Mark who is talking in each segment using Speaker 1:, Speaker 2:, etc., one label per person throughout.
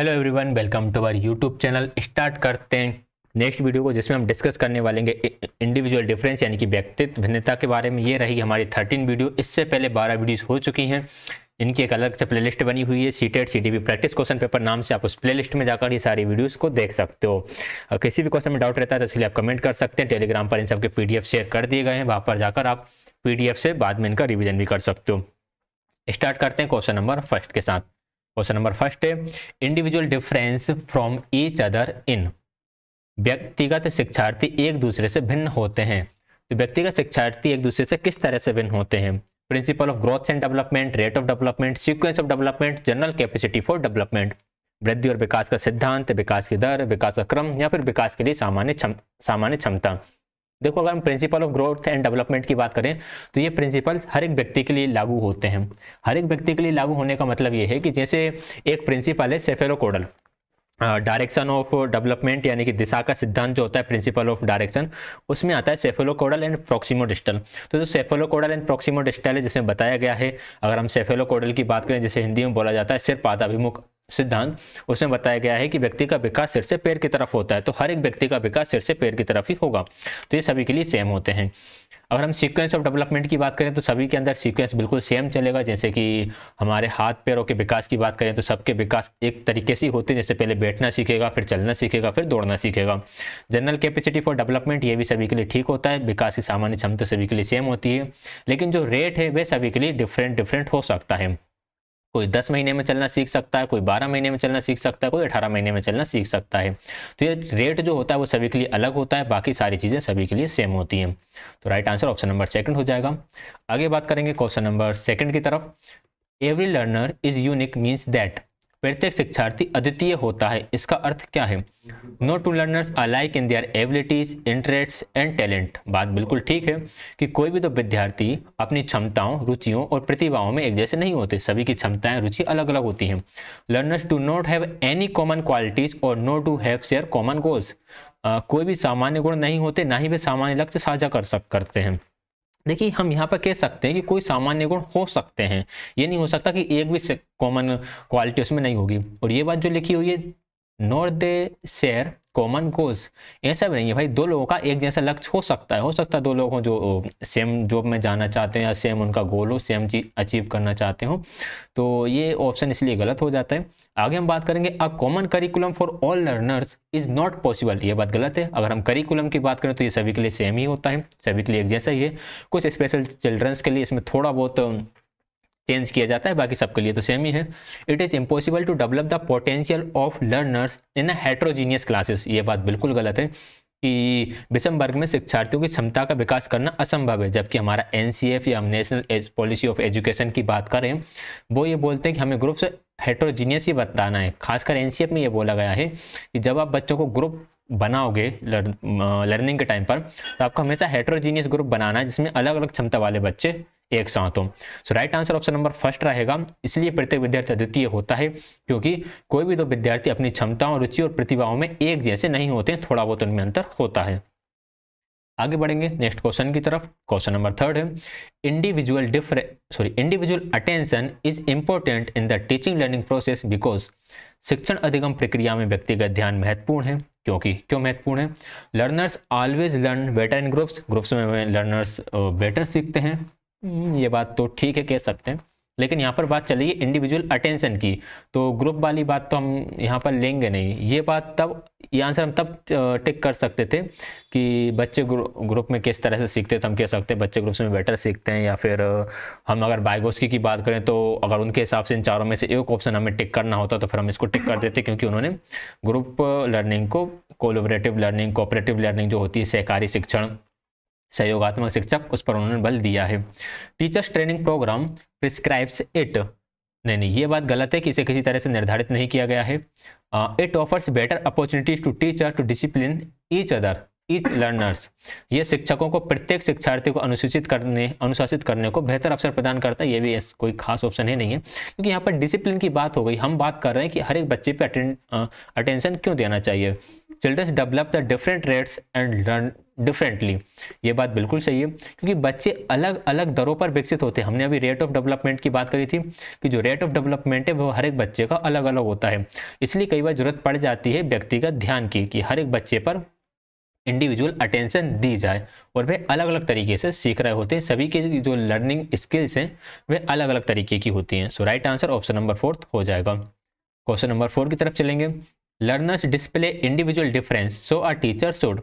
Speaker 1: Hello everyone welcome to our YouTube channel start करते हैं next video को जिसमें हम डिस्कस करने वाले हैं इंडिविजुअल डिफरेंस यानी कि व्यक्तित्व भिन्नता के बारे में ये रही हमारी थर्टीन वीडियो इससे पहले बारह वीडियोस हो चुकी हैं इनकी एक अलग से प्लेलिस्ट बनी हुई है सीटेड सी प्रैक्टिस क्वेश्चन पेपर नाम से आप उस प्ले में जाकर ये सारी वीडियोज़ को देख सकते हो और किसी भी क्वेश्चन में डाउट रहता है तो इसके लिए आप कमेंट कर सकते हैं टेलीग्राम पर इन सबके पी शेयर कर दिए गए हैं वहाँ पर जाकर आप पी से बाद में इनका रिविजन भी कर सकते हो स्टार्ट करते हैं क्वेश्चन नंबर फर्स्ट के साथ क्वेश्चन नंबर फर्स्ट है individual difference from each other in व्यक्तिगत शिक्षार्थी एक दूसरे से भिन्न होते हैं तो व्यक्तिगत शिक्षार्थी एक दूसरे से किस तरह से भिन्न होते हैं principle of growth and development rate of development sequence of development general capacity for development वृद्धि और विकास का सिद्धांत विकास की दर विकास का क्रम या फिर विकास के लिए सामान्य क्षमता चम, देखो अगर हम principle of growth and development की बात करें तो ये प्रिंसिपल हर एक व्यक्ति के लिए लागू होते हैं हर एक व्यक्ति के लिए लागू होने का मतलब ये है कि जैसे एक प्रिंसिपल है सेफेरोकोडल डायरेक्शन ऑफ डेवलपमेंट यानी कि दिशा का सिद्धांत जो होता है प्रिंसिपल ऑफ डायरेक्शन उसमें आता है सेफेलोकोडल एंड प्रोक्सीमोडिस्टल तो जो सेफेलोकोडल एंड प्रोक्सीमोडिस्टल है जिसमें बताया गया है अगर हम सेफेलोकोडल की बात करें जिसे हिंदी में बोला जाता है सिर्फ पादाभिमुख सिद्धांत उसमें बताया गया है कि व्यक्ति का विकास सिर से पैर की तरफ होता है तो हर एक व्यक्ति का विकास सिर से पैर की तरफ ही होगा तो ये सभी के लिए सेम होते हैं अगर हम सीक्वेंस ऑफ डेवलपमेंट की बात करें तो सभी के अंदर सीक्वेंस बिल्कुल सेम चलेगा जैसे कि हमारे हाथ पैरों के विकास की बात करें तो सबके विकास एक तरीके से होते हैं जैसे पहले बैठना सीखेगा फिर चलना सीखेगा फिर दौड़ना सीखेगा जनरल कैपेसिटी फॉर डेवलपमेंट ये भी सभी के लिए ठीक होता है विकास की सामान्य क्षमता सभी के लिए सेम होती है लेकिन जो रेट है वह सभी के लिए डिफरेंट डिफरेंट हो सकता है कोई दस महीने में चलना सीख सकता है कोई बारह महीने में चलना सीख सकता है कोई अठारह महीने में चलना सीख सकता है तो ये रेट जो होता है वो सभी के लिए अलग होता है बाकी सारी चीज़ें सभी के लिए सेम होती हैं तो right answer option number second हो जाएगा आगे बात करेंगे क्वेश्चन नंबर सेकंड की तरफ every learner is unique means that प्रत्येक शिक्षार्थी अद्वितीय होता है इसका अर्थ क्या है no two learners alike in their abilities interest and talent बात बिल्कुल ठीक है कि कोई भी तो विद्यार्थी अपनी क्षमताओं रुचियों और प्रतिभाओं में एक जैसे नहीं होते सभी की क्षमताएं रुचि अलग अलग होती हैं learners do not have any common qualities और no two have share common goals कोई भी सामान्य गुण नहीं होते ना ही वे सामान्य लक्ष्य साझा कर सक करते हैं देखिए हम यहाँ पर कह सकते हैं कि कोई सामान्य गुण हो सकते हैं ये नहीं हो सकता कि एक भी कॉमन क्वालिटी उसमें नहीं होगी और ये बात जो लिखी हुई है not they share common goals ये सब नहीं है भाई दो लोगों का एक जैसा लक्ष्य हो सकता है हो सकता है दो लोगों जो सेम जॉब में जाना चाहते हैं या सेम उनका गोल हो सेम चीज अचीव करना चाहते हो तो ये ऑप्शन इसलिए गलत हो जाता है आगे हम बात करेंगे a common curriculum for all learners is not possible ये बात गलत है अगर हम करिकुलम की बात करें तो ये सभी के लिए सेम ही होता है सभी के लिए एक जैसा ही है कुछ स्पेशल चिल्ड्रंस के लिए इसमें थोड़ा बहुत चेंज किया जाता है बाकी सबके लिए तो सेम ही है it is impossible to develop the potential of learners in heterogeneous classes ये बात बिल्कुल गलत है कि विषम वर्ग में शिक्षार्थियों की क्षमता का विकास करना असंभव है जबकि हमारा एन या हम नेशनल पॉलिसी ऑफ एजुकेशन की बात करें वो ये बोलते हैं कि हमें ग्रुप से हेट्रोजीनियस ही बताना है खासकर एन में ये बोला गया है कि जब आप बच्चों को ग्रुप बनाओगे लर्निंग के टाइम पर तो आपको हमेशा हेट्रोजीनियस ग्रुप बनाना है जिसमें अलग अलग क्षमता वाले बच्चे एक साथ हो so right answer option number first रहेगा इसलिए प्रत्येक विद्यार्थी अद्वितीय होता है क्योंकि कोई भी दो विद्यार्थी अपनी क्षमताओं रुचि और प्रतिभाओं में एक जैसे नहीं होते थोड़ा बहुत उनमें अंतर होता है आगे बढ़ेंगे नेक्स्ट क्वेश्चन की तरफ क्वेश्चन नंबर थर्ड है individual differ sorry individual attention is important in the teaching learning process because शिक्षण अधिगम प्रक्रिया में व्यक्तिगत ध्यान महत्वपूर्ण है क्योंकि क्यों महत्वपूर्ण है learners always learn better in groups groups में लर्नर्स बेटर सीखते हैं हम्म, ये बात तो ठीक है कह सकते हैं लेकिन यहाँ पर बात चल इंडिविजुअल अटेंशन की तो ग्रुप वाली बात तो हम यहाँ पर लेंगे नहीं ये बात तब ये आंसर हम तब टिक कर सकते थे कि बच्चे ग्रुप में किस तरह से सीखते तो हम कह सकते हैं बच्चे ग्रुप्स में बेटर सीखते हैं या फिर हम अगर बायगोस्की की बात करें तो अगर उनके हिसाब से इन चारों में से एक ऑप्शन हमें टिक करना होता तो फिर हम इसको टिक कर देते क्योंकि उन्होंने ग्रुप लर्निंग को कोलोबरेटिव लर्निंग कोऑपरेटिव लर्निंग जो होती है सहकारी शिक्षण सहयोगात्मक शिक्षक उस पर उन्होंने बल दिया है teachers training program prescribes it नहीं नहीं ये बात गलत है कि इसे किसी तरह से निर्धारित नहीं किया गया है it offers better opportunities to teacher to discipline each other each learners ये शिक्षकों को प्रत्येक शिक्षार्थी को अनुसूचित करने अनुशासित करने को बेहतर अवसर प्रदान करता है ये भी कोई खास ऑप्शन ही नहीं है क्योंकि यहाँ पर डिसिप्लिन की बात हो गई हम बात कर रहे हैं कि हर एक बच्चे पर अटेंशन क्यों देना चाहिए childrens develop the different rates and learn differently ये बात बिल्कुल सही है क्योंकि बच्चे अलग अलग दरों पर विकसित होते हैं हमने अभी रेट ऑफ डेवलपमेंट की बात करी थी कि जो रेट ऑफ डेवलपमेंट है वो हर एक बच्चे का अलग अलग होता है इसलिए कई बार जरूरत पड़ जाती है व्यक्तिगत ध्यान की कि हर एक बच्चे पर इंडिविजुअल अटेंशन दी जाए और वे अलग अलग तरीके से सीख रहे होते हैं सभी के जो लर्निंग स्किल्स हैं वे अलग अलग तरीके की होती हैं so right answer option number fourth हो जाएगा क्वेश्चन नंबर फोर की तरफ चलेंगे learners display individual difference so a teacher should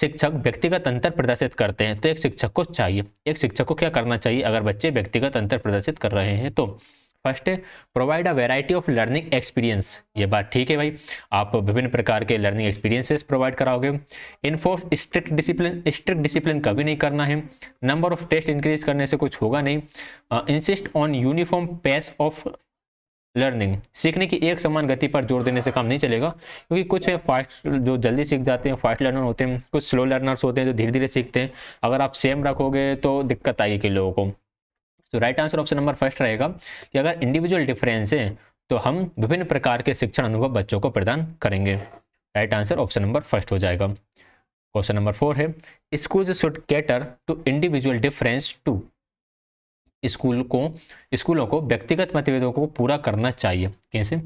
Speaker 1: शिक्षक व्यक्तिगत अंतर प्रदर्शित करते हैं तो एक शिक्षक को चाहिए एक शिक्षक को क्या करना चाहिए अगर बच्चे व्यक्तिगत अंतर प्रदर्शित कर रहे हैं तो first provide a variety of learning experience ये बात ठीक है भाई आप विभिन्न प्रकार के लर्निंग एक्सपीरियंसेस प्रोवाइड कराओगे enforce strict discipline strict discipline कभी नहीं करना है नंबर ऑफ टेस्ट इंक्रीज करने से कुछ होगा नहीं insist on uniform pace of learning सीखने की एक समान गति पर जोर देने से काम नहीं चलेगा क्योंकि कुछ है फास्ट जो जल्दी सीख जाते हैं फास्ट लर्नर होते हैं कुछ स्लो लर्नर्स होते हैं जो धीरे धीरे सीखते हैं अगर आप सेम रखोगे तो दिक्कत आएगी कि लोगों को तो right answer option number first रहेगा कि अगर इंडिविजुअल डिफरेंस है तो हम विभिन्न प्रकार के शिक्षण अनुभव बच्चों को प्रदान करेंगे right answer option number first हो जाएगा क्वेश्चन नंबर फोर है school should cater to individual difference to school को स्कूलों को व्यक्तिगत मतभेदों को पूरा करना चाहिए कैसे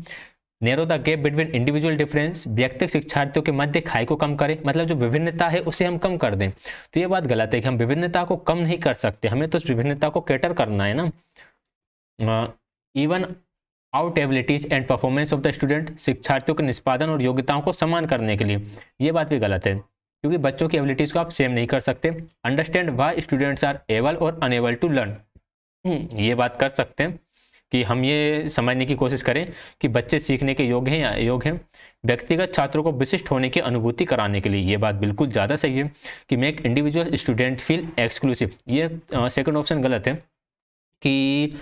Speaker 1: narrow the gap between individual difference व्यक्तिगत शिक्षार्थियों के मध्य खाई को कम करें मतलब जो विभिन्नता है उसे हम कम कर दें तो ये बात गलत है कि हम विभिन्नता को कम नहीं कर सकते हमें तो उस विभिन्नता को कैटर करना है ना even out abilities and performance of the student शिक्षार्थियों के निष्पादन और योग्यताओं को समान करने के लिए ये बात भी गलत है क्योंकि बच्चों की एबिलिटीज़ को आप सेम नहीं कर सकते understand why students are able और अनएबल टू लर्न हम्म। ये बात कर सकते हैं कि हम ये समझने की कोशिश करें कि बच्चे सीखने के योग हैं या योग हैं व्यक्तिगत छात्रों को विशिष्ट होने की अनुभूति कराने के लिए ये बात बिल्कुल ज़्यादा सही है कि make individual student feel exclusive ये सेकंड ऑप्शन गलत है कि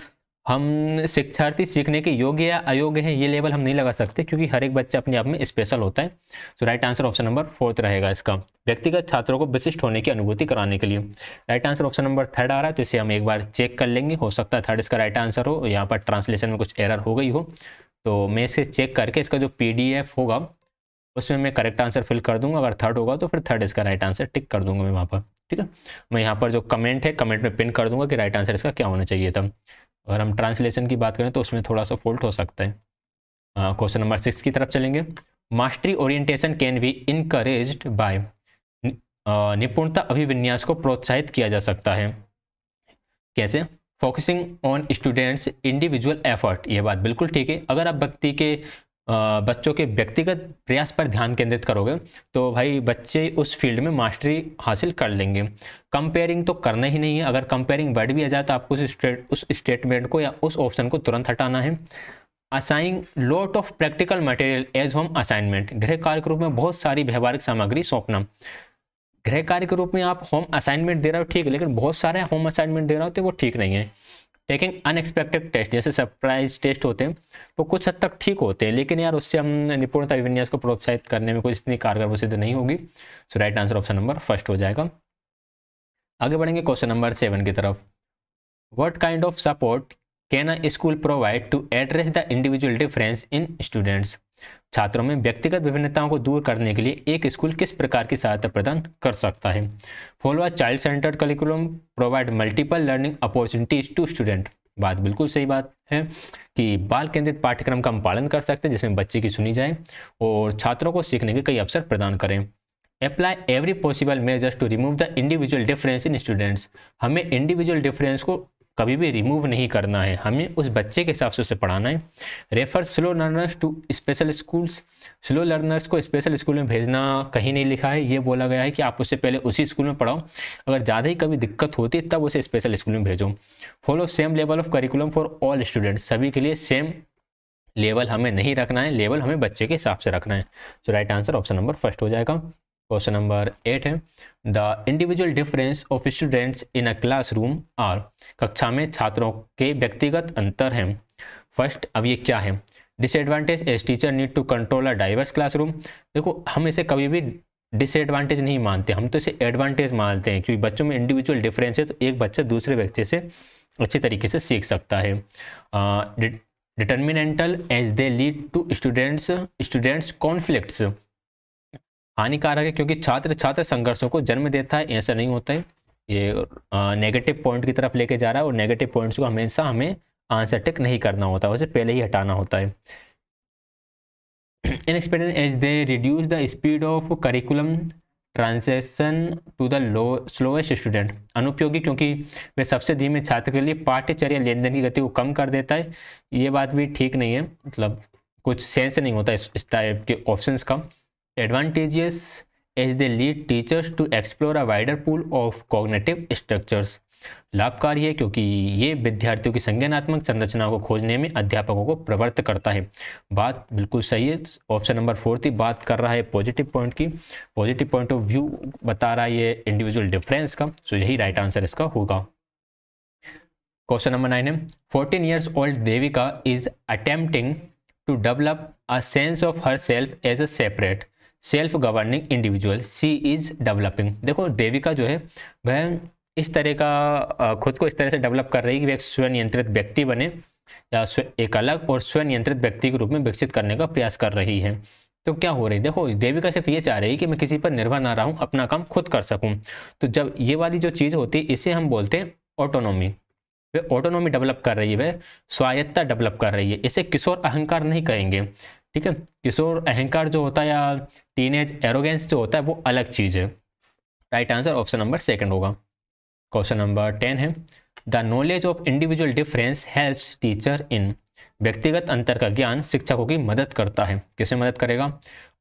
Speaker 1: हम शिक्षार्थी सीखने के योग्य या अयोग्य हैं ये लेवल हम नहीं लगा सकते क्योंकि हर एक बच्चा अपने आप में स्पेशल होता है so right answer option number fourth रहेगा इसका व्यक्तिगत छात्रों को विशिष्ट होने की अनुभूति कराने के लिए right answer option number third आ रहा है तो इसे हम एक बार चेक कर लेंगे हो सकता है थर्ड इसका राइट आंसर हो यहाँ पर ट्रांसलेशन में कुछ एरर हो गई हो तो मैं इसे चेक करके इसका जो पी होगा उसमें मैं करेक्ट आंसर फिल कर दूंगा अगर थर्ड होगा तो फिर थर्ड इसका राइट आंसर टिक कर दूंगा मैं वहाँ पर ठीक है मैं यहाँ पर जो कमेंट है कमेंट में पिन कर दूंगा कि राइट आंसर इसका क्या होना चाहिए था अगर हम ट्रांसलेशन की बात करें तो उसमें थोड़ा सा फॉल्ट हो सकता है क्वेश्चन नंबर सिक्स की तरफ चलेंगे mastery orientation can be encourage by निपुणता अभिविन्यास को प्रोत्साहित किया जा सकता है कैसे focusing on students individual effort ये बात बिल्कुल ठीक है अगर आप व्यक्ति के बच्चों के व्यक्तिगत प्रयास पर ध्यान केंद्रित करोगे तो भाई बच्चे उस फील्ड में मास्टरी हासिल कर लेंगे कंपेयरिंग तो करना ही नहीं है अगर कंपेयरिंग वर्ड भी आ जाए तो आपको उस स्टेट उस स्टेटमेंट को या उस ऑप्शन को तुरंत हटाना है assign lot of practical material as home assignment गृह कार्य के रूप में बहुत सारी व्यवहारिक सामग्री सौंपना गृह कार्य के रूप में आप होम असाइनमेंट दे रहे हो ठीक है लेकिन बहुत सारे होम असाइनमेंट दे रहे हो तो वो ठीक नहीं है टेकिंग अनएक्सपेक्टेड टेस्ट जैसे सरप्राइज टेस्ट होते हैं वो कुछ हद तक ठीक होते हैं लेकिन यार उससे हम निपुणता विन्यास को प्रोत्साहित करने में कोई इतनी कारगर वो सिद्ध नहीं होगी so right answer option number first हो जाएगा आगे बढ़ेंगे क्वेश्चन नंबर सेवन की तरफ what kind of support can a school provide to address the individual difference in students छात्रों में व्यक्तिगत विभिन्नताओं को दूर करने के लिए एक स्कूल किस प्रकार की सहायता प्रदान कर सकता है follow child centred curriculum provide multiple learning opportunities to student बात बिल्कुल सही बात है कि बाल केंद्रित पाठ्यक्रम का हम पालन कर सकते हैं जिसमें बच्चे की सुनी जाए और छात्रों को सीखने के कई अवसर प्रदान करें apply every possible measures to remove the individual difference in students हमें इंडिविजुअल डिफरेंस को कभी भी रिमूव नहीं करना है हमें उस बच्चे के हिसाब से उसे पढ़ाना है refer slow learners to special schools slow learners को स्पेशल स्कूल में भेजना कहीं नहीं लिखा है ये बोला गया है कि आप उससे पहले उसी स्कूल में पढ़ाओ अगर ज़्यादा ही कभी दिक्कत होती है तब उसे स्पेशल स्कूल में भेजो follow same level of curriculum for all students सभी के लिए सेम लेवल हमें नहीं रखना है लेवल हमें बच्चे के हिसाब से रखना है तो right answer option number first हो जाएगा क्वेश्चन नंबर एट है the individual difference of students in a classroom are कक्षा में छात्रों के व्यक्तिगत अंतर हैं फर्स्ट अब ये क्या है disadvantage as teacher need to control a diverse classroom देखो हम इसे कभी भी डिसएडवांटेज नहीं मानते हम तो इसे एडवांटेज मानते हैं क्योंकि बच्चों में इंडिविजुअल डिफरेंस है तो एक बच्चा दूसरे बच्चे से अच्छे तरीके से सीख सकता है detrimental as they lead to students students conflicts हानिकारक है क्योंकि छात्र छात्र संघर्षों को जन्म देता है ऐसा नहीं होता है ये नेगेटिव पॉइंट की तरफ लेके जा रहा है और नेगेटिव पॉइंट्स को हमेशा हमें आंसर टिक नहीं करना होता है उसे पहले ही हटाना होता है in experience as they reduce the speed of curriculum transaction to the low slowest student अनुपयोगी क्योंकि वे सबसे धीमे छात्र के लिए पाठ्यचर्या लेन देन की गति को कम कर देता है ये बात भी ठीक नहीं है मतलब कुछ सेंस नहीं होता इस टाइप के ऑप्शंस का advantageous as they lead teachers to explore a wider pool of cognitive structures लाभकारी है क्योंकि ये विद्यार्थियों की संज्ञानात्मक संरचनाओं को खोजने में अध्यापकों को प्रवृत्त करता है बात बिल्कुल सही है ऑप्शन नंबर फोर थी बात कर रहा है पॉजिटिव पॉइंट की पॉजिटिव पॉइंट ऑफ व्यू बता रहा है ये इंडिविजुअल डिफरेंस का सो यही राइट आंसर इसका होगा क्वेश्चन नंबर नाइन है fourteen years old Devika is attempting to develop a sense of her self as a separate self governing individual she is developing देखो देविका जो है वह इस तरह का खुद को इस तरह से डेवलप कर रही है कि वह एक स्वनियंत्रित व्यक्ति बने या एक अलग और स्वनियंत्रित व्यक्ति के रूप में विकसित करने का प्रयास कर रही है तो क्या हो रही है देखो देविका सिर्फ ये चाह रही है कि मैं किसी पर निर्भर ना रहूं अपना काम खुद कर सकूं तो जब ये वाली जो चीज़ होती है इसे हम बोलते हैं ऑटोनॉमी वे ऑटोनॉमी डेवलप कर रही है वह स्वायत्ता डेवलप कर रही है इसे किशोर अहंकार नहीं कहेंगे ठीक है किशोर अहंकार जो होता है या एज एरोगेंस जो होता है वो अलग चीज़ है right answer option number second होगा क्वेश्चन नंबर टेन है the knowledge of individual difference helps teacher in व्यक्तिगत अंतर का ज्ञान शिक्षकों की मदद करता है किसे मदद करेगा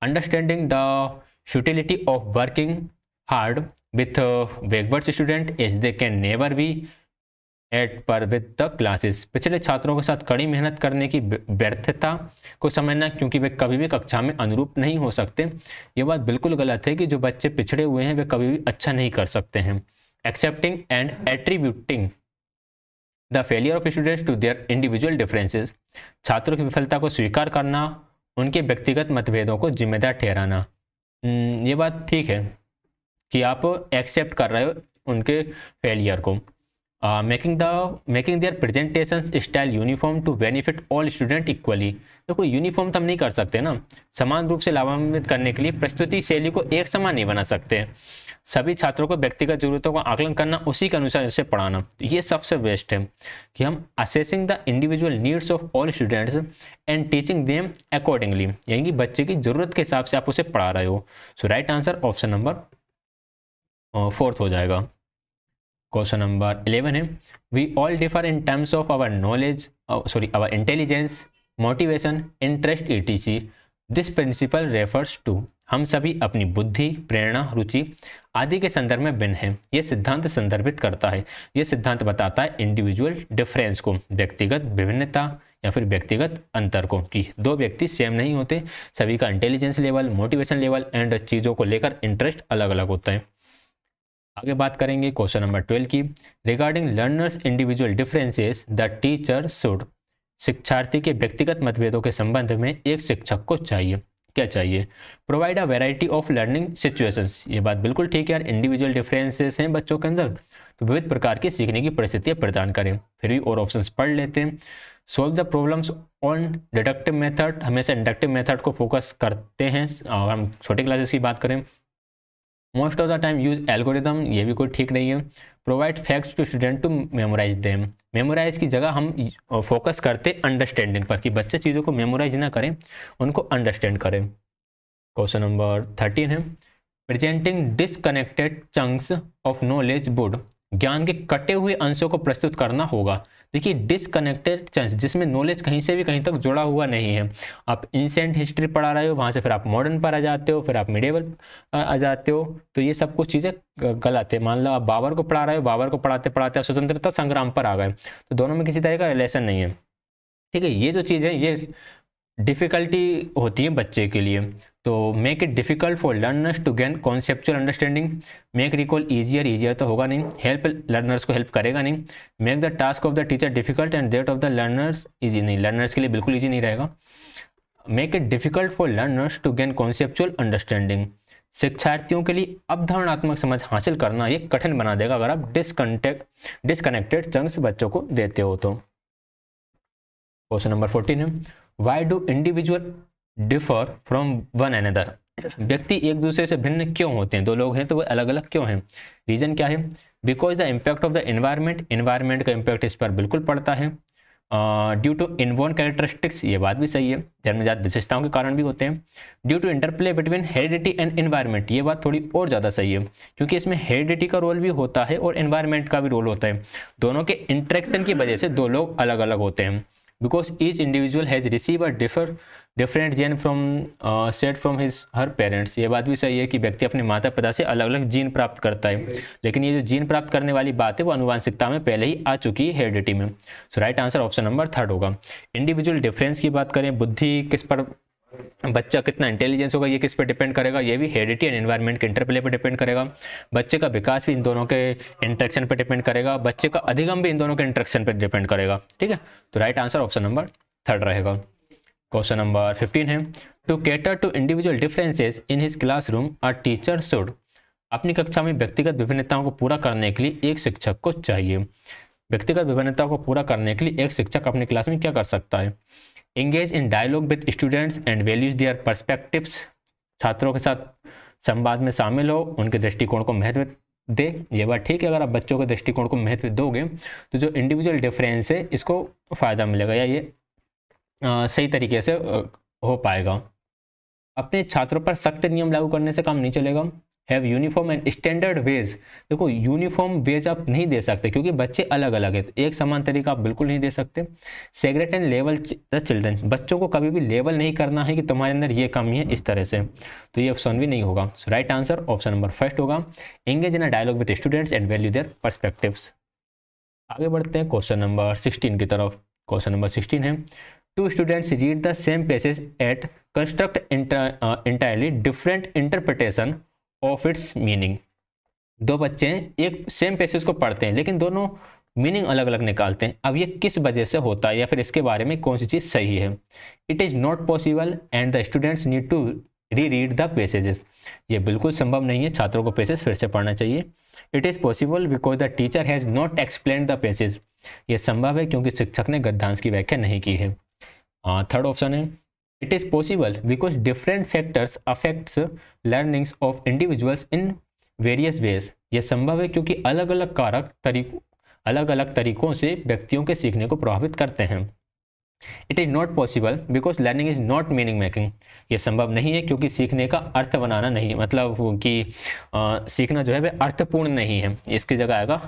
Speaker 1: understanding the futility of working hard with backwards student is they can never be at par with the classes पिछले छात्रों के साथ कड़ी मेहनत करने की व्यर्थता को समझना क्योंकि वे कभी भी कक्षा में अनुरूप नहीं हो सकते ये बात बिल्कुल गलत है कि जो बच्चे पिछड़े हुए हैं वे कभी भी अच्छा नहीं कर सकते हैं accepting and attributing the failure of students to their individual differences छात्रों की विफलता को स्वीकार करना उनके व्यक्तिगत मतभेदों को जिम्मेदार ठहराना हम्म, ये बात ठीक है कि आप एक्सेप्ट कर रहे हो उनके फेलियर को uh, making the making their presentations style uniform to benefit all student equally देखो यूनिफॉर्म तो हम नहीं कर सकते ना समान रूप से लाभान्वित करने के लिए प्रस्तुति शैली को एक समान नहीं बना सकते सभी छात्रों को व्यक्तिगत जरूरतों का आकलन करना उसी के अनुसार उसे पढ़ाना तो ये सबसे बेस्ट है कि हम assessing the individual needs of all students and teaching them accordingly यानी कि बच्चे की जरूरत के हिसाब से आप उसे पढ़ा रहे हो so right answer option number fourth हो जाएगा क्वेश्चन नंबर इलेवन है we all differ in terms of our knowledge sorry our intelligence motivation interest e this principle refers to हम सभी अपनी बुद्धि प्रेरणा रुचि आदि के संदर्भ में भिन्न है यह सिद्धांत संदर्भित करता है यह सिद्धांत बताता है इंडिविजुअल डिफरेंस को व्यक्तिगत विभिन्नता या फिर व्यक्तिगत अंतर को कि दो व्यक्ति सेम नहीं होते सभी का intelligence level motivation level and चीज़ों को लेकर इंटरेस्ट अलग अलग होता है आगे बात करेंगे क्वेश्चन नंबर ट्वेल्व की regarding learners individual differences the teacher should शिक्षार्थी के व्यक्तिगत मतभेदों के संबंध में एक शिक्षक को चाहिए क्या चाहिए provide a variety of learning situations ये बात बिल्कुल ठीक है यार इंडिविजुअल डिफरेंसेस हैं बच्चों के अंदर तो विविध प्रकार की सीखने की परिस्थितियाँ प्रदान करें फिर भी और ऑप्शन पढ़ लेते हैं solve the problems on deductive method हमेशा इंडक्टिव मेथड को फोकस करते हैं और हम छोटे क्लासेस की बात करें most of the time use algorithm ये भी कोई ठीक नहीं है provide facts to student to memorise them memorise की जगह हम फोकस करते अंडरस्टैंडिंग पर कि बच्चे चीज़ों को मेमोराइज ना करें उनको अंडरस्टैंड करें क्वेश्चन नंबर थर्टीन है presenting disconnected chunks of knowledge would ज्ञान के कटे हुए अंशों को प्रस्तुत करना होगा देखिए डिसकनेक्टेड चंस जिसमें नॉलेज कहीं से भी कहीं तक जुड़ा हुआ नहीं है आप इंसेंट हिस्ट्री पढ़ा रहे हो वहाँ से फिर आप मॉडर्न पर आ जाते हो फिर आप मिडेबल आ जाते हो तो ये सब कुछ चीज़ें गलत है मान लो आप बाबर को पढ़ा रहे हो बाबर को पढ़ाते पढ़ाते आप स्वतंत्रता संग्राम पर आ गए तो दोनों में किसी तरह का रिलेशन नहीं है ठीक है ये जो चीज़ है ये डिफ़िकल्टी होती है बच्चे के लिए तो make it difficult for learners to gain conceptual understanding make recall easier easier तो होगा नहीं हेल्प लर्नर्स को हेल्प करेगा नहीं make the task of the teacher difficult and that of the learners easy नहीं लर्नर्स के लिए बिल्कुल ईजी नहीं रहेगा make it difficult for learners to gain conceptual understanding शिक्षार्थियों के लिए अवधारणात्मक समझ हासिल करना ये कठिन बना देगा अगर आप डिसकनेक्ट डिसकनेक्टेड चंक्स बच्चों को देते हो तो क्वेश्चन नंबर फोर्टीन है why do individual differ from one another व्यक्ति एक दूसरे से भिन्न क्यों होते हैं दो लोग हैं तो वो अलग अलग क्यों हैं रीज़न क्या है because the impact of the environment environment का इम्पैक्ट इस पर बिल्कुल पड़ता है ड्यू टू इनबोर्न कैरेक्टरिस्टिक्स ये बात भी सही है जन्मजात विशेषताओं के कारण भी होते हैं due to interplay between heredity and environment ये बात थोड़ी और ज़्यादा सही है क्योंकि इसमें हेरिडिटी का रोल भी होता है और इन्वायरमेंट का भी रोल होता है दोनों के इंट्रैक्शन की वजह से दो लोग अलग अलग होते हैं because each individual has receive a differ different gene from set from his her parents ये बात भी सही है कि व्यक्ति अपने माता पिता से अलग अलग जीन प्राप्त करता है लेकिन ये जो जीन प्राप्त करने वाली बात है वो अनुवांशिकता में पहले ही आ चुकी है हेरिडिटी में so right answer option number third होगा इंडिविजुअल डिफरेंस की बात करें बुद्धि किस पर बच्चा कितना इंटेलिजेंस होगा ये किस पर डिपेंड करेगा ये भी हेरिडिटी एंड एनवायरनमेंट के इंटरप्ले पर डिपेंड करेगा बच्चे का विकास भी इन दोनों के इंट्रेक्शन पर डिपेंड करेगा बच्चे का अधिगम भी इन दोनों के इंट्रेक्शन पर डिपेंड करेगा ठीक है तो right answer option number third रहेगा क्वेश्चन नंबर फिफ्टीन है to cater to individual differences in his classroom a teacher should अपनी कक्षा में व्यक्तिगत विभिन्नताओं को पूरा करने के लिए एक शिक्षक को चाहिए व्यक्तिगत विभिन्नताओं को पूरा करने के लिए एक शिक्षक अपनी क्लास में क्या कर सकता है engage in dialogue with students and values their perspectives छात्रों के साथ संवाद में शामिल हो उनके दृष्टिकोण को महत्व दे ये बात ठीक है अगर आप बच्चों के दृष्टिकोण को महत्व दोगे तो जो इंडिविजुअल डिफरेंस है इसको फ़ायदा मिलेगा या ये सही तरीके से हो पाएगा अपने छात्रों पर सख्त नियम लागू करने से काम नहीं चलेगा have uniform and standard ways देखो यूनिफॉर्म वेज आप नहीं दे सकते क्योंकि बच्चे अलग अलग है तो एक समान तरीका आप बिल्कुल नहीं दे सकते segregate and level the children बच्चों को कभी भी लेवल नहीं करना है कि तुम्हारे अंदर ये कमी है इस तरह से तो ये ऑप्शन भी नहीं होगा so right answer option number first होगा engage in a dialogue with students and value their perspectives आगे बढ़ते हैं क्वेश्चन नंबर सिक्सटीन की तरफ क्वेश्चन नंबर सिक्सटीन है two students read the same passage at construct entirely different entirely of its meaning दो बच्चे एक सेम पेसेज को पढ़ते हैं लेकिन दोनों मीनिंग अलग अलग निकालते हैं अब ये किस वजह से होता है या फिर इसके बारे में कौन सी चीज़ सही है it is not possible and the students need to re read the passages ये बिल्कुल संभव नहीं है छात्रों को पेसेज फिर से पढ़ना चाहिए it is possible because the teacher has not explain the passage ये संभव है क्योंकि शिक्षक ने गद्यांश की व्याख्या नहीं की है थर्ड ऑप्शन है it is possible because different factors affects learnings of individuals in various ways यह संभव है क्योंकि अलग अलग कारक तरीकों अलग अलग तरीकों से व्यक्तियों के सीखने को प्रभावित करते हैं it is not possible because learning is not meaning making ये संभव नहीं है क्योंकि सीखने का अर्थ बनाना नहीं मतलब कि आ, uh, सीखना जो है वह अर्थपूर्ण नहीं है इसकी जगह आएगा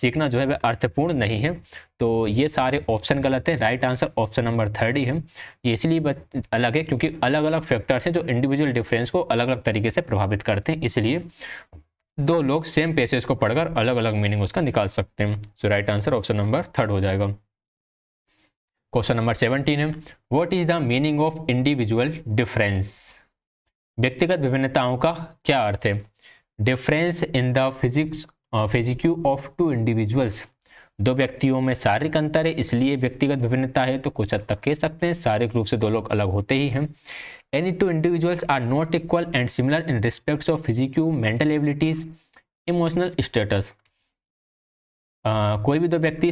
Speaker 1: सीखना जो है वह अर्थपूर्ण नहीं है तो ये सारे ऑप्शन गलत है right answer option number third ही है ये इसलिए अलग है क्योंकि अलग अलग फैक्टर्स हैं जो इंडिविजुअल डिफरेंस को अलग अलग तरीके से प्रभावित करते हैं इसलिए दो लोग सेम पेसेज को पढ़कर अलग अलग मीनिंग उसका निकाल सकते हैं so right answer option number third हो जाएगा क्वेश्चन नंबर सेवनटीन है what is the meaning of individual difference व्यक्तिगत विभिन्नताओं का क्या अर्थ है difference in the physics physique of two individuals दो व्यक्तियों में शारीरिक अंतर है इसलिए व्यक्तिगत विभिन्नता है तो कुछ हद तक कह सकते हैं शारीरिक रूप से दो लोग अलग होते ही हैं any two individuals are not equal and similar in respect of physique mental abilities emotional status कोई भी दो व्यक्ति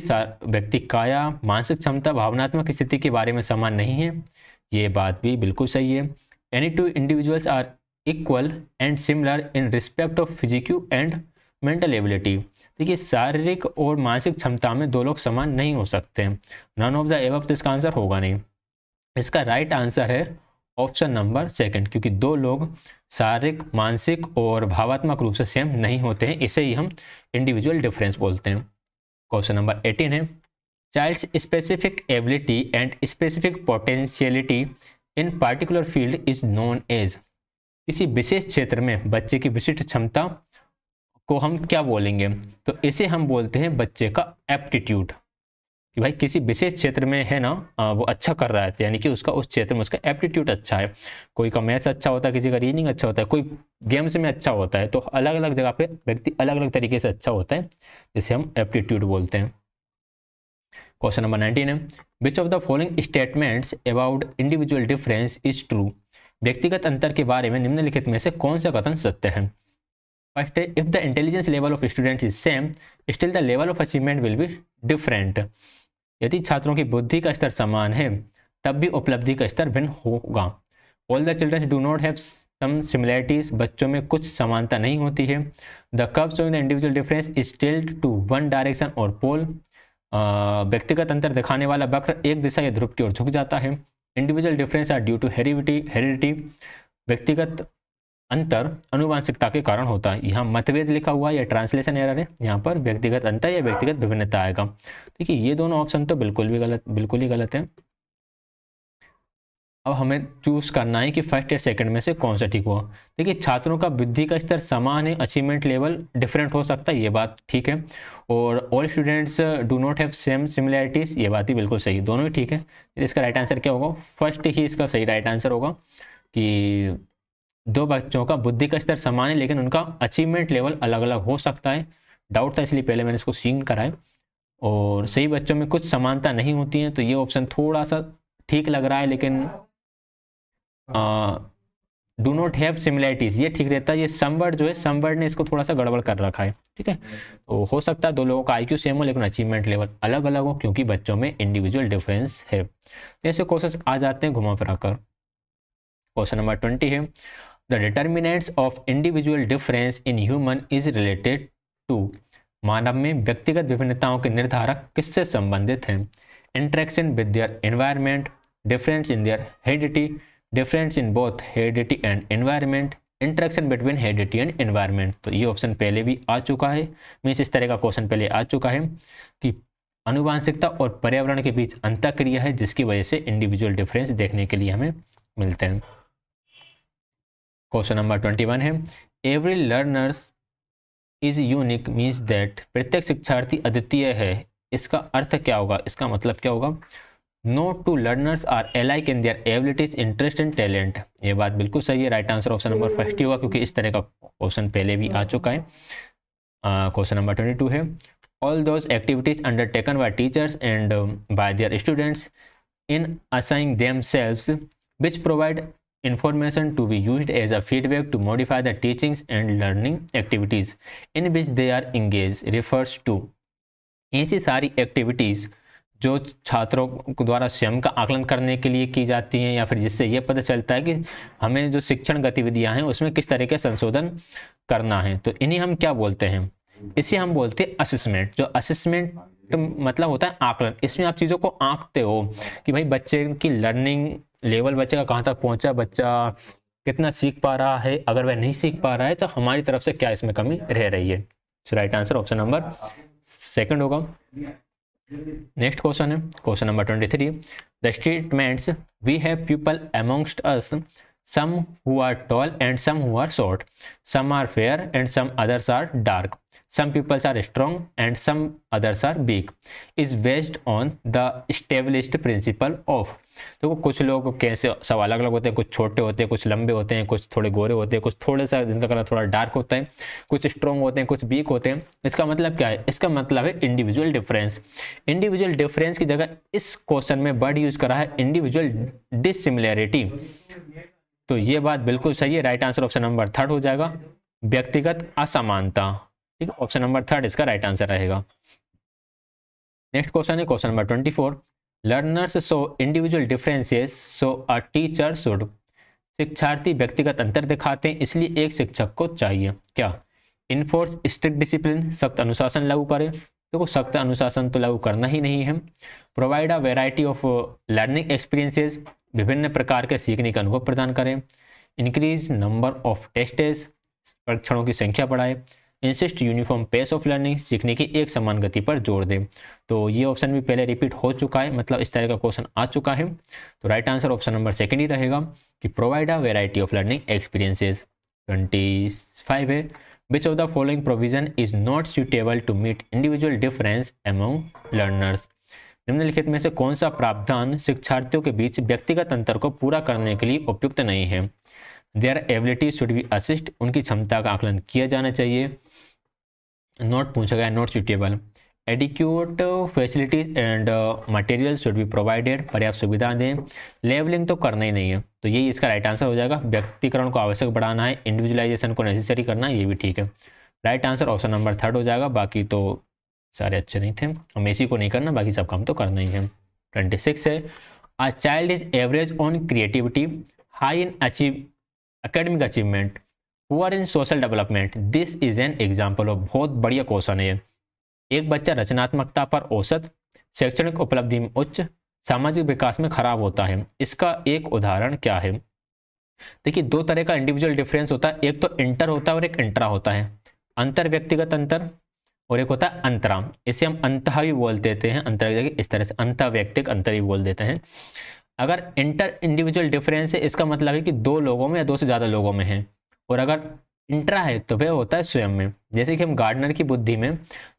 Speaker 1: व्यक्ति काया मानसिक क्षमता भावनात्मक स्थिति के बारे में समान नहीं है ये बात भी बिल्कुल सही है any two individuals are equal and similar in respect of physique and mental ability देखिए शारीरिक और मानसिक क्षमता में दो लोग समान नहीं हो सकते नन ऑफ द एव तो इसका आंसर होगा नहीं इसका राइट आंसर है ऑप्शन नंबर सेकंड क्योंकि दो लोग शारीरिक मानसिक और भावात्मक रूप से सेम नहीं होते हैं इसे ही हम इंडिविजुअल डिफरेंस बोलते हैं क्वेश्चन नंबर एटीन है child's specific ability and specific potentiality in particular field is known as किसी विशेष क्षेत्र में बच्चे की विशिष्ट क्षमता को हम क्या बोलेंगे तो इसे हम बोलते हैं बच्चे का एप्टीट्यूड कि भाई किसी विशेष क्षेत्र में है ना वो अच्छा कर रहा है तो यानी कि उसका उस क्षेत्र में उसका एप्टीट्यूड अच्छा है कोई का मैथ्स अच्छा होता है किसी का रीजनिंग अच्छा होता है कोई गेम्स में अच्छा होता है तो अलग अलग जगह पे व्यक्ति अलग अलग तरीके से अच्छा होता है जिसे हम एप्टीट्यूड बोलते हैं क्वेश्चन नंबर नाइनटीन है which of the following statements about individual difference is true व्यक्तिगत अंतर के बारे में निम्नलिखित में से कौन सा कथन सत्य है first if the intelligence level of student is same still the level of achievement will be different यदि छात्रों की बुद्धि का स्तर समान है तब भी उपलब्धि का स्तर भिन्न होगा all the childrens do not have some similarities बच्चों में कुछ समानता नहीं होती है the curve in the individual difference is still to one direction और पोल व्यक्तिगत अंतर दिखाने वाला वक्र एक दिशा या ध्रुव की ओर झुक जाता है individual difference are due to heredity heredity व्यक्तिगत अंतर अनुवांशिकता के कारण होता है यहाँ मतभेद लिखा हुआ है या ट्रांसलेशन एरर है यहाँ पर व्यक्तिगत अंतर या व्यक्तिगत विभिन्नता आएगा ठीक है ये दोनों ऑप्शन तो बिल्कुल भी गलत बिल्कुल ही गलत है अब हमें चूज करना है कि फर्स्ट या सेकंड में से कौन सा ठीक हुआ देखिए छात्रों का बुद्धि का स्तर समान है अचीवमेंट लेवल डिफरेंट हो सकता है ये बात ठीक है और all students do not have same similarities ये बात ही बिल्कुल सही है दोनों ही ठीक है इसका राइट आंसर क्या होगा फर्स्ट ही इसका सही राइट आंसर होगा कि दो बच्चों का बुद्धि का स्तर समान है लेकिन उनका अचीवमेंट लेवल अलग अलग हो सकता है डाउट था इसलिए पहले मैंने इसको सीन कराए और सही बच्चों में कुछ समानता नहीं होती है तो ये ऑप्शन थोड़ा सा ठीक लग रहा है लेकिन डू नॉट हैव सिमिलैरिटीज़ ये ठीक रहता है ये समवर्ड जो है समवर्ड ने इसको थोड़ा सा गड़बड़ कर रखा है ठीक है तो हो सकता है दो लोगों का आईक्यू सेम हो लेकिन अचीवमेंट लेवल अलग अलग हो क्योंकि बच्चों में इंडिविजुअल डिफरेंस है तो ऐसे क्वेश्चन आ जाते हैं घुमा फिरा कर क्वेश्चन नंबर ट्वेंटी है the determinants of individual difference in human is related to मानव में व्यक्तिगत विभिन्नताओं के निर्धारक किससे संबंधित हैं interaction with their environment difference in their heredity difference in both heredity and environment interaction between heredity and environment तो ये ऑप्शन पहले भी आ चुका है मीन्स इस तरह का क्वेश्चन पहले आ चुका है कि अनुवांशिकता और पर्यावरण के बीच अंतक्रिया है जिसकी वजह से इंडिविजुअल डिफरेंस देखने के लिए हमें मिलते हैं क्वेश्चन नंबर ट्वेंटी वन है every learners is unique means that प्रत्येक शिक्षार्थी अद्वितीय है इसका अर्थ क्या होगा इसका मतलब क्या होगा no two learners are alike in their abilities interest and talent ये बात बिल्कुल सही है right answer option number first ही होगा क्योंकि इस तरह का क्वेश्चन पहले भी आ चुका है क्वेश्चन नंबर ट्वेंटी टू है all those activities undertaken by teachers and by their students in assessing themselves which provide information to be used as a feedback to modify the teachings and learning activities in which they are engaged refers to ऐसी सारी activities जो छात्रों द्वारा स्वयं का आकलन करने के लिए की जाती हैं या फिर जिससे ये पता चलता है कि हमें जो शिक्षण गतिविधियां हैं उसमें किस तरह के संशोधन करना है तो इन्हें हम क्या बोलते हैं इसे हम बोलते हैं असेसमेंट जो असेसमेंट मतलब होता है आकलन इसमें आप चीज़ों को आंकते हो कि भाई बच्चे की लर्निंग लेवल बच्चे का कहाँ तक पहुँचा बच्चा कितना सीख पा रहा है अगर वह नहीं सीख पा रहा है तो हमारी तरफ से क्या इसमें कमी रह रही है so right answer option number second होगा नेक्स्ट क्वेश्चन है question number twenty three the statements we have people amongst us some who are tall and some who are short some are fair and some others are dark some peoples are strong and some others are weak is based on the established principle of देखो तो कुछ लोग कैसे सब अलग अलग होते हैं कुछ छोटे होते हैं कुछ लंबे होते हैं कुछ थोड़े गोरे होते हैं कुछ थोड़े सा जिनका कलर थोड़ा डार्क होता है कुछ स्ट्रॉन्ग होते हैं कुछ वीक होते हैं इसका मतलब क्या है इसका मतलब है इंडिविजुअल डिफरेंस इंडिविजुअल डिफरेंस की जगह इस क्वेश्चन में वर्ड यूज करा है इंडिविजुअल डिसिमिलैरिटी तो ये बात बिल्कुल सही है right answer option number third हो जाएगा व्यक्तिगत असमानता ठीक है ऑप्शन नंबर थर्ड इसका राइट आंसर रहेगा नेक्स्ट क्वेश्चन है question number twenty four learners so individual differences so a teacher should शिक्षार्थी व्यक्तिगत अंतर दिखाते हैं इसलिए एक शिक्षक को चाहिए क्या इन्फोर्स स्ट्रिक्ट डिसिप्लिन सख्त अनुशासन लागू करें देखो तो सख्त अनुशासन तो लागू करना ही नहीं है provide a variety of learning experiences विभिन्न प्रकार के सीखने का अनुभव प्रदान करें इंक्रीज नंबर ऑफ टेस्टेस परीक्षणों की संख्या बढ़ाएं insist uniform pace of learning सीखने की एक समान गति पर जोर दें तो ये ऑप्शन भी पहले रिपीट हो चुका है मतलब इस तरह का क्वेश्चन आ चुका है तो right answer option number second ही रहेगा कि provide a variety of learning experiences twenty five है which of the following provision is not suitable to meet individual difference among learners निम्नलिखित में से कौन सा प्रावधान शिक्षार्थियों के बीच व्यक्तिगत अंतर को पूरा करने के लिए उपयुक्त नहीं है their ability should be assist उनकी क्षमता का आकलन किया जाना चाहिए नॉट पूछा गया not suitable adequate facilities and material should be provided पर्याप्त सुविधा दें लेवलिंग तो करना ही नहीं है तो यही इसका राइट आंसर हो जाएगा व्यक्तिकरण को आवश्यक बढ़ाना है इंडिविजुअलाइजेशन को नेसेसरी करना है ये भी ठीक है right answer option number third हो जाएगा बाकी तो सारे अच्छे नहीं थे हम इसी को नहीं करना बाकी सब काम तो करना ही है ट्वेंटी सिक्स है a child is average on creativity high in achieve academic achievement poor in social development this is an example of बहुत बढ़िया क्वेश्चन है एक बच्चा रचनात्मकता पर औसत शैक्षणिक उपलब्धि में उच्च सामाजिक विकास में खराब होता है इसका एक उदाहरण क्या है देखिए दो तरह का इंडिविजुअल डिफरेंस होता है एक तो इंटर होता है और एक इंट्रा होता है अंतर व्यक्तिगत अंतर और एक होता है अंतरा इसे हम अंतः भी बोल देते हैं अंतर इस तरह से अंत व्यक्तिक अंतर ही बोल देते हैं अगर इंटर इंडिविजुअल डिफरेंस है इसका मतलब है कि दो लोगों में या दो से ज़्यादा लोगों में है और अगर इंट्रा है तो वह होता है स्वयं में जैसे कि हम गार्डनर की बुद्धि में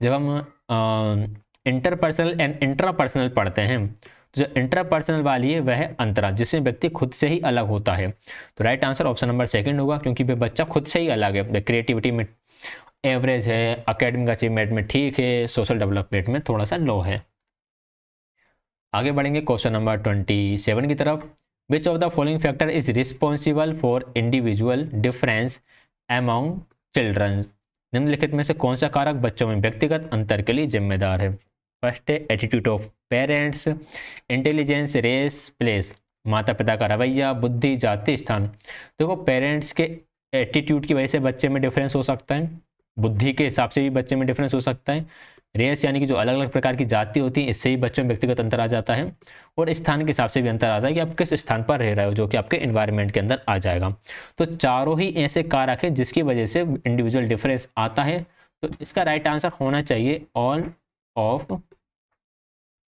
Speaker 1: जब हम इंटरपर्सनल एंड इंट्रापर्सनल पढ़ते हैं तो जो इंटरपर्सनल वाली है वह है अंतरा जिसमें व्यक्ति खुद से ही अलग होता है तो right answer option number second होगा क्योंकि वह बच्चा खुद से ही अलग है क्रिएटिविटी में एवरेज है अकेडमिक अचीवमेंट में ठीक है सोशल डेवलपमेंट में थोड़ा सा लो है आगे बढ़ेंगे क्वेश्चन नंबर ट्वेंटी सेवन की तरफ which of the following factor is responsible for individual difference among children निम्नलिखित में से कौन सा कारक बच्चों में व्यक्तिगत अंतर के लिए जिम्मेदार है फर्स्ट है attitude of parents intelligence race place माता पिता का रवैया बुद्धि जाति स्थान देखो तो पेरेंट्स के एटीट्यूड की वजह से बच्चे में डिफरेंस हो सकता है बुद्धि के हिसाब से भी बच्चे में डिफरेंस हो सकता है रेस यानी कि जो अलग अलग प्रकार की जाति होती है इससे ही बच्चों में व्यक्तिगत अंतर आ जाता है और स्थान के हिसाब से भी अंतर आता है कि आप किस स्थान पर रह रहे हो जो कि आपके इन्वायरमेंट के अंदर आ जाएगा तो चारों ही ऐसे कारक है जिसकी वजह से इंडिविजुअल डिफरेंस आता है तो इसका राइट आंसर होना चाहिए ऑल ऑफ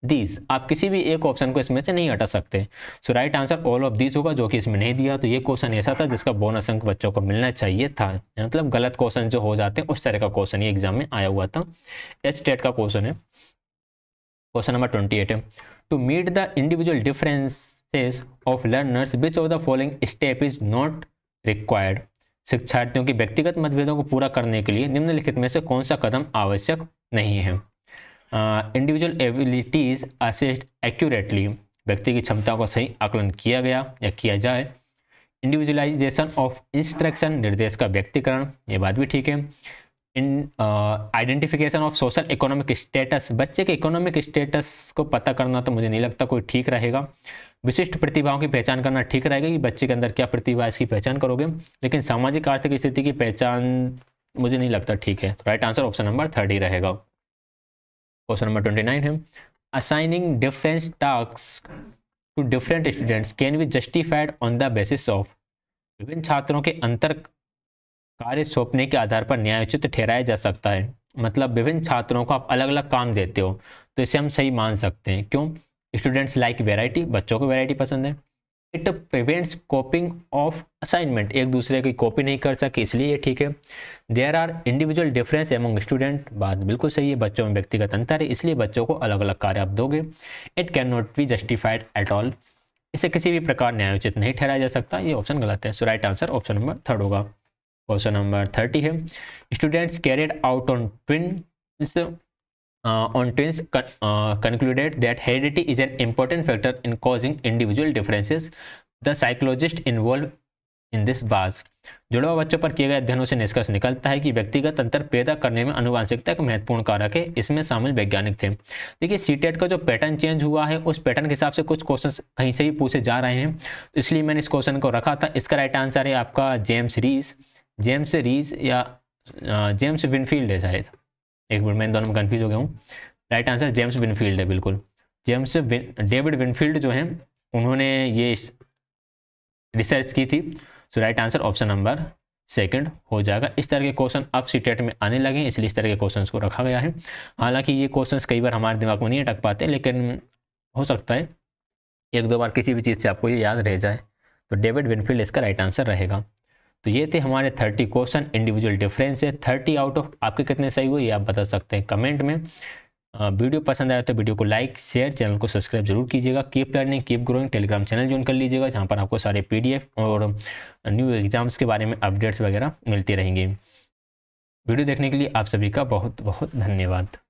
Speaker 1: दीज आप किसी भी एक ऑप्शन को इसमें से नहीं हटा सकते so right answer all of these होगा जो कि इसमें नहीं दिया तो ये क्वेश्चन ऐसा था जिसका बोनस अंक बच्चों को मिलना चाहिए था मतलब गलत क्वेश्चन जो हो जाते हैं उस तरह का क्वेश्चन ये एग्जाम में आया हुआ था एच टेट का क्वेश्चन है क्वेश्चन नंबर ट्वेंटी एट है to meet the individual differences of learners which of the following step is not required शिक्षार्थियों के व्यक्तिगत मतभेदों को पूरा करने के लिए निम्नलिखित में से कौन सा कदम आवश्यक नहीं है इंडिविजुअल एबिलिटीज़ असेस्ड एक्यूरेटली व्यक्ति की क्षमता का सही आकलन किया गया या किया जाए इंडिविजुअलाइजेशन ऑफ इंस्ट्रक्शन निर्देश का व्यक्तिकरण ये बात भी ठीक है in identification of social economic status बच्चे के इकोनॉमिक स्टेटस को पता करना तो मुझे नहीं लगता कोई ठीक रहेगा विशिष्ट प्रतिभाओं की पहचान करना ठीक रहेगा कि बच्चे के अंदर क्या प्रतिभा इसकी पहचान करोगे लेकिन सामाजिक आर्थिक स्थिति की पहचान मुझे नहीं लगता ठीक है right answer option number third ही रहेगा क्वेश्चन नंबर ट्वेंटी नाइन है assigning difference task to different students can be justified on the basis of विभिन्न छात्रों के अंतर कार्य सौंपने के आधार पर न्यायोचित ठहराया जा सकता है मतलब विभिन्न छात्रों को आप अलग अलग काम देते हो तो इसे हम सही मान सकते हैं क्यों स्टूडेंट्स लाइक वेराइटी बच्चों को वेराइटी पसंद है it prevents copying of assignment एक दूसरे की कॉपी नहीं कर सके इसलिए ये ठीक है there are individual difference among student बात बिल्कुल सही है बच्चों में व्यक्तिगत अंतर है इसलिए बच्चों को अलग अलग कार्य आप दोगे it can not be justified at all इसे किसी भी प्रकार न्यायोचित नहीं ठहराया जा सकता ये ऑप्शन गलत है so right answer option number third होगा क्वेश्चन नंबर थर्टी है students carried out on twin uh, twins con uh, concluded that heredity is an important factor in causing individual differences. The psychologist involved in this बाज जुड़वा बच्चों पर किए गए अध्ययनों से निष्कर्ष निकलता है कि व्यक्तिगत अंतर पैदा करने में अनुवांशिकता एक महत्वपूर्ण कारक है इसमें शामिल वैज्ञानिक थे देखिए सी e का जो पैटर्न चेंज हुआ है उस पैटर्न के हिसाब से कुछ क्वेश्चन कहीं से भी पूछे जा रहे हैं तो इसलिए मैंने इस क्वेश्चन को रखा था इसका राइट आंसर है आपका जेम्स रीस जेम्स रीस या जेम्स uh, विनफील्ड है शायद एक मिनट मैं दोनों में कन्फ्यूज हो गया हूँ राइट आंसर जेम्स विनफील्ड है बिल्कुल जेम्स डेविड विनफील्ड जो है उन्होंने ये रिसर्च की थी so right answer option number second हो जाएगा इस तरह के क्वेश्चन अब सी e में आने लगे इसलिए इस तरह के क्वेश्चंस को रखा गया है हालांकि ये क्वेश्चंस कई बार हमारे दिमाग में नहीं अटक पाते लेकिन हो सकता है एक दो बार किसी भी चीज़ से आपको ये याद रह जाए तो डेविड विनफील्ड इसका राइट आंसर रहेगा तो ये थे हमारे थर्टी क्वेश्चन इंडिविजुअल डिफरेंस है थर्टी आउट ऑफ आपके कितने सही हुए ये आप बता सकते हैं कमेंट में वीडियो पसंद आया तो वीडियो को लाइक शेयर चैनल को सब्सक्राइब जरूर कीजिएगा keep learning keep growing Telegram channel join कर लीजिएगा जहाँ पर आपको सारे पी और न्यू एग्जाम्स के बारे में अपडेट्स वगैरह मिलती रहेंगी वीडियो देखने के लिए आप सभी का बहुत बहुत धन्यवाद